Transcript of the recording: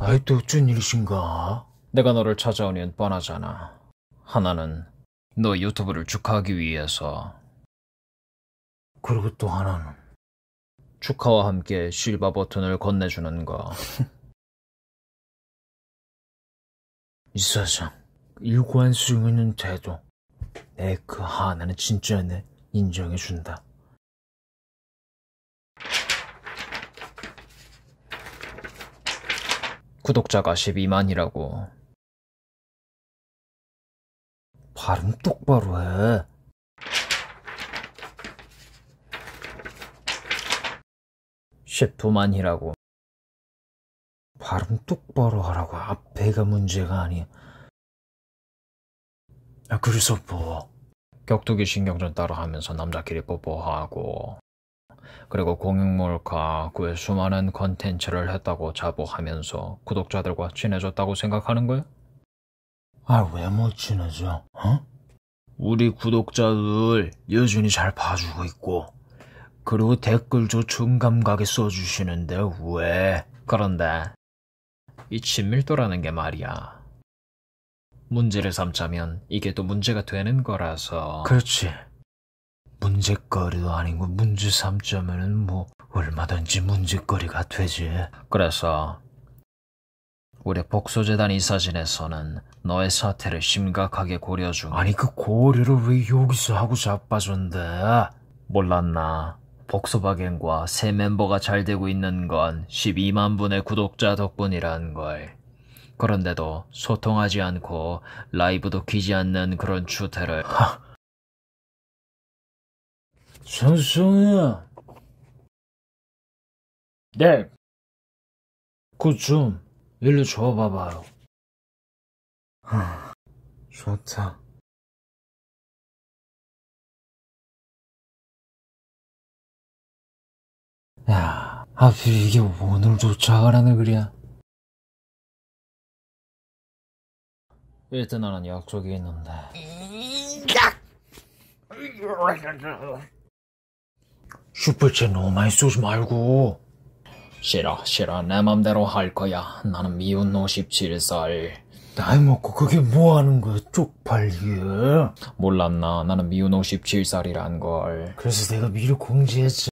아이 또 어쩐 일이신가? 내가 너를 찾아오니 뻔하잖아. 하나는 너 유튜브를 축하하기 위해서 그리고 또 하나는 축하와 함께 실버 버튼을 건네주는 거. 이 사장, 일관성 있는 태도. 내 그 하나는 진짜네. 인정해준다. 구독자가 12만이라고. 발음 똑바로 해. 셰프만이라고. 발음 똑바로 하라고. 앞에가 문제가 아니야. 야, 아, 그래서 뭐. 격투기 신경전 따라 하면서 남자끼리 뽀뽀하고. 그리고 공익몰카 그 수많은 컨텐츠를 했다고 자부하면서 구독자들과 친해졌다고 생각하는 거야? 아, 왜 못 친해져? 어? 우리 구독자들 여전히 잘 봐주고 있고 그리고 댓글도 중감각에 써주시는데 왜? 그런데 이 친밀도라는 게 말이야 문제를 삼자면 이게 또 문제가 되는 거라서 그렇지 문제거리도 아니고 문제 삼자면은 뭐 얼마든지 문제거리가 되지. 그래서 우리 복소재단 이사진에서는 너의 사태를 심각하게 고려 중. 아니 그 고려를 왜 여기서 하고 자빠졌는데? 몰랐나? 복소박겐과새 멤버가 잘 되고 있는 건 12만 분의 구독자 덕분이란 걸. 그런데도 소통하지 않고 라이브도 키지 않는 그런 추태를. 하. 선수야. 네. 그좀 일로 줘봐봐요. 하, 좋다. 야, 하필 이게 오늘 도착하라는 글이야. 일단 나는 약속이 있는데. 으이, 으이, 으이, 으이, 으이. 슈플챗 너무 많이 쏘지 말고. 싫어, 싫어. 내 맘대로 할 거야. 나는 미운 5 7살 나이 먹고 그게 뭐 하는 거야, 쪽팔리게. 몰랐나. 나는 미운 57살이란 걸. 그래서 내가 미리 공지했지.